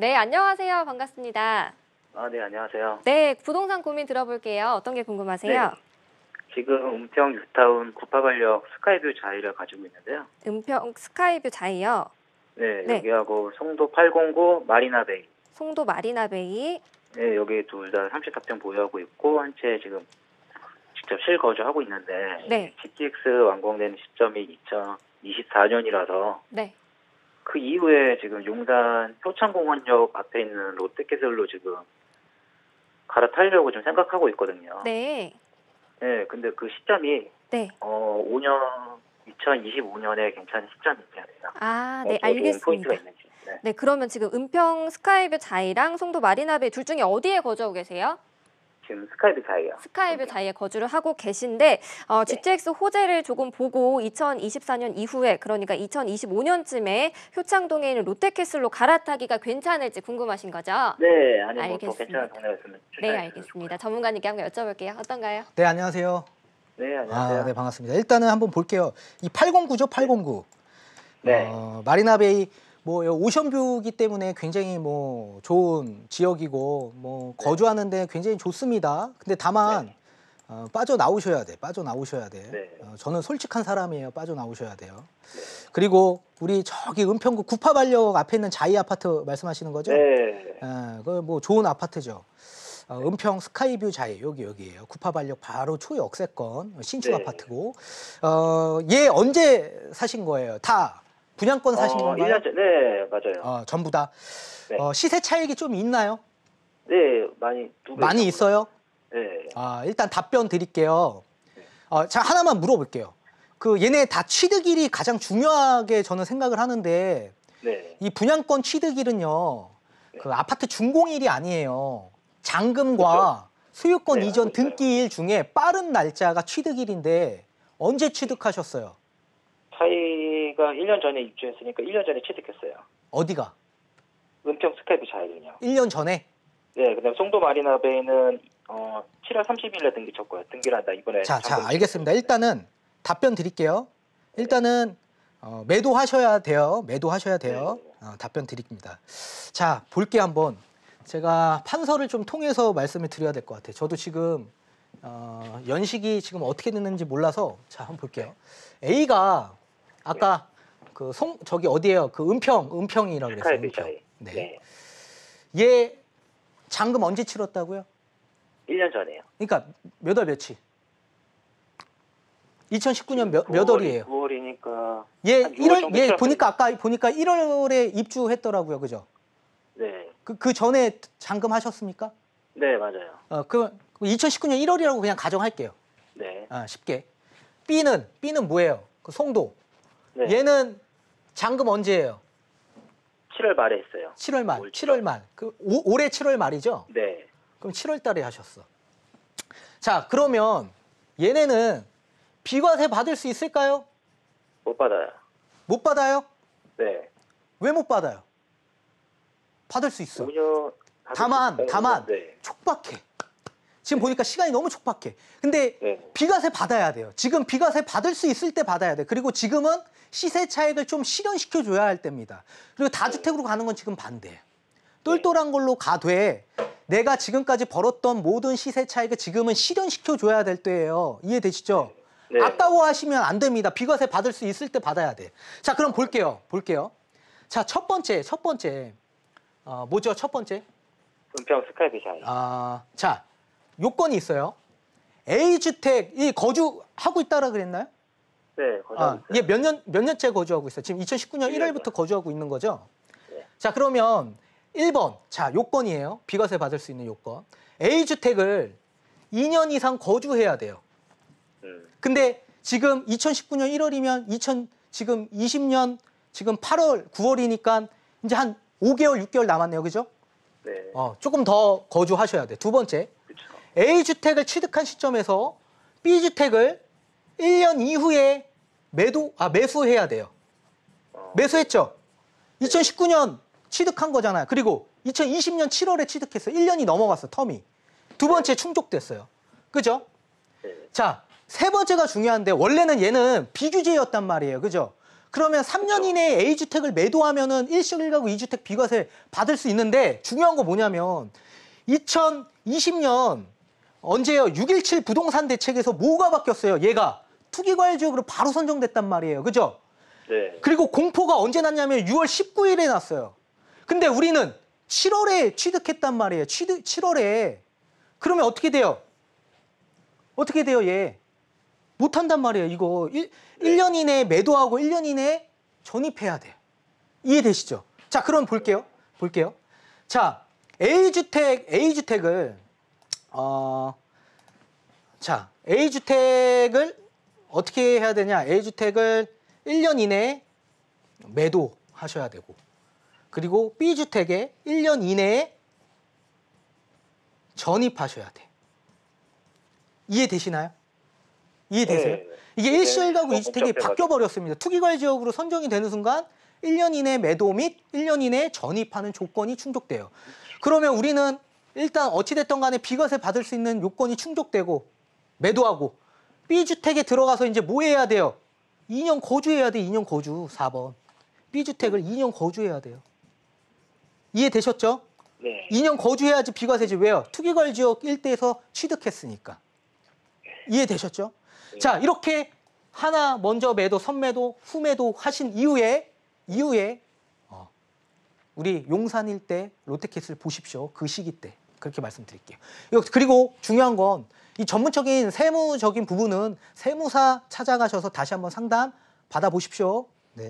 네, 안녕하세요. 반갑습니다. 아, 네, 안녕하세요. 네, 부동산 고민 들어볼게요. 어떤 게 궁금하세요? 네. 지금 은평 뉴타운 구파발역 스카이뷰 자이를 가지고 있는데요. 은평 스카이뷰 자이요? 네, 네. 여기하고 송도 809 마리나베이. 송도 마리나베이. 네, 여기 둘 다 34평 보유하고 있고 한 채 지금 직접 실거주하고 있는데 네. GTX 완공되는 시점이 2024년이라서 네. 그 이후에 지금 용산 효창공원역 앞에 있는 롯데캐슬로 지금 갈아타려고 좀 생각하고 있거든요. 네. 네, 근데 그 시점이 네. 어 5년 2025년에 괜찮은 시점입니다. 아, 네, 어, 알겠습니다. 네. 네. 그러면 지금 은평 스카이뷰 자이랑 송도 마리나베 둘 중에 어디에 거주하고 계세요? 지금 스카이브 사이요. 스카이브 사이에 거주를 하고 계신데 어, 네. GTX 호재를 조금 보고 2024년 이후에 그러니까 2025년쯤에 효창동에 있는 롯데캐슬로 갈아타기가 괜찮을지 궁금하신 거죠? 네, 아니 뭐 괜찮은 동네 네, 알겠습니다. 전문가님께 한번 여쭤볼게요. 어떤가요? 네, 안녕하세요. 네, 안녕하세요. 아, 네, 반갑습니다. 일단은 한번 볼게요. 이 809죠, 809. 네. 어, 마리나베이 뭐 오션뷰기 때문에 굉장히 뭐 좋은 지역이고 뭐 네. 거주하는데 굉장히 좋습니다. 근데 다만 네. 어, 빠져 나오셔야 돼. 빠져 나오셔야 돼. 네. 어, 저는 솔직한 사람이에요. 빠져 나오셔야 돼요. 네. 그리고 우리 저기 은평구 구파발역 앞에 있는 자이 아파트 말씀하시는 거죠? 네. 어, 예, 그뭐 좋은 아파트죠. 어, 은평 스카이뷰 자이 여기 여기에요. 구파발역 바로 초역세권 신축 네. 아파트고 어, 얘 언제 사신 거예요? 다 분양권 사신 어, 건가요? 1년째, 네, 맞아요. 어, 전부 다. 네. 어, 시세 차익이 좀 있나요? 네, 많이 두 배. 많이 있어요? 네. 아, 일단 답변 드릴게요. 네. 어, 자, 하나만 물어볼게요. 그 얘네 다 취득일이 가장 중요하게 저는 생각을 하는데 네. 이 분양권 취득일은요. 네. 그 아파트 준공일이 아니에요. 장금과 소유권 그렇죠. 네, 이전 등기일 중에 빠른 날짜가 취득일인데 언제 취득하셨어요? 차이 저희가 1년 전에 입주했으니까 1년 전에 취득했어요. 어디가? 은평 스카이브 자이군요. 1년 전에? 네, 그다음 송도 마리나베이는 어, 7월 30일에 등기 쳤고요. 등기를 한다 이번에. 자, 자, 알겠습니다. 일단은 답변 드릴게요. 일단은 어, 매도하셔야 돼요. 매도하셔야 돼요. 네, 네, 네. 어, 답변 드립니다. 자, 볼게 한번. 제가 판서를 좀 통해서 말씀을 드려야 될 것 같아요. 저도 지금 어, 연식이 지금 어떻게 됐는지 몰라서 자, 한번 볼게요. A가 아까 그 송 저기 어디예요? 그 은평 은평이라고 그랬어요. 은평. 네. 네. 얘 잔금 언제 치렀다고요? 1년 전에요. 그러니까 몇 월 며칠? 2019년 몇, 9월, 몇 월이에요? 9월이니까. 얘 1월 얘 보니까 아까 보니까 1월에 입주했더라고요. 그죠? 네. 그, 그 전에 잔금 하셨습니까? 네, 맞아요. 어, 그 2019년 1월이라고 그냥 가정할게요. 네. 아, 쉽게. B는 B는 뭐예요? 그 송도. 네. 얘는 잔금 언제예요? 7월 말에 했어요. 7월 말, 올 7월 말. 그 오, 올해 7월 말이죠? 네. 그럼 7월 달에 하셨어. 자, 그러면 얘네는 비과세 받을 수 있을까요? 못 받아요. 못 받아요? 네. 왜 못 받아요? 받을 수 있어. 5년, 다만, 다만 네. 촉박해. 지금 보니까 시간이 너무 촉박해. 근데 네. 비과세 받아야 돼요. 지금 비과세 받을 수 있을 때 받아야 돼. 그리고 지금은 시세 차익을 좀 실현시켜 줘야 할 때입니다. 그리고 다주택으로 가는 건 지금 반대. 똘똘한 네. 걸로 가되 내가 지금까지 벌었던 모든 시세 차익을 지금은 실현시켜 줘야 될 때예요. 이해되시죠? 네. 네. 아까워하시면 안 됩니다. 비과세 받을 수 있을 때 받아야 돼. 자, 그럼 볼게요. 볼게요. 자, 첫 번째, 첫 번째. 어, 뭐죠? 첫 번째? 은평 스카이비샤이. 아, 자, 요건이 있어요. A주택이 거주하고 있다라 그랬나요? 네, 거주하고 아, 있어요. 몇 년, 몇 년째 거주하고 있어요? 지금 2019년 1월부터 거주하고 있는 거죠? 네. 자, 그러면 1번. 자, 요건이에요. 비과세 받을 수 있는 요건. A주택을 2년 이상 거주해야 돼요. 음. 근데 지금 2019년 1월이면 2000, 지금 20년, 지금 8월, 9월이니까 이제 한 5개월, 6개월 남았네요. 그죠? 네. 어, 조금 더 거주하셔야 돼. 두 번째. A주택을 취득한 시점에서 B주택을 1년 이후에 매도 아 매수해야 돼요. 매수했죠? 2019년 취득한 거잖아요. 그리고 2020년 7월에 취득했어요. 1년이 넘어갔어, 텀이. 두 번째 충족됐어요. 그죠? 네. 자, 세 번째가 중요한데 원래는 얘는 비규제였단 말이에요. 그죠? 그러면 3년 그렇죠. 이내에 A주택을 매도하면은 1식 1가구 2주택 비과세 받을 수 있는데 중요한 거 뭐냐면 2020년 언제요? 6.17 부동산 대책에서 뭐가 바뀌었어요? 얘가 투기과열 지역으로 바로 선정됐단 말이에요. 그죠? 네. 그리고 공포가 언제 났냐면 6월 19일에 났어요. 근데 우리는 7월에 취득했단 말이에요. 취득 7월에 그러면 어떻게 돼요? 어떻게 돼요, 얘? 못 한단 말이에요, 이거. 1, 네. 년 이내에 매도하고 1년 이내에 전입해야 돼요. 이해되시죠? 자, 그럼 볼게요. 볼게요. 자, A주택, A주택을 어, 자 A주택을 어떻게 해야 되냐 A주택을 1년 이내에 매도하셔야 되고 그리고 B주택에 1년 이내에 전입하셔야 돼 이해되시나요? 이해되세요? 네. 이게 네. 1일 가구 네. 2주택이 바뀌어버렸습니다 투기과열 지역으로 선정이 되는 순간 1년 이내 매도 및 1년 이내 전입하는 조건이 충족돼요 그러면 우리는 일단 어찌됐든 간에 비과세 받을 수 있는 요건이 충족되고 매도하고 B주택에 들어가서 이제 뭐 해야 돼요? 2년 거주해야 돼, 2년 거주. 4번. B주택을 2년 거주해야 돼요. 이해되셨죠? 네. 2년 거주해야지 비과세지. 왜요? 투기걸 지역 일대에서 취득했으니까. 이해되셨죠? 네. 자, 이렇게 하나 먼저 매도, 선매도, 후매도 하신 이후에 이후에 어, 우리 용산 일대 롯데캐슬 보십시오. 그 시기 때. 그렇게 말씀드릴게요. 그리고 중요한 건 이 전문적인 세무적인 부분은 세무사 찾아가셔서 다시 한번 상담 받아보십시오. 네.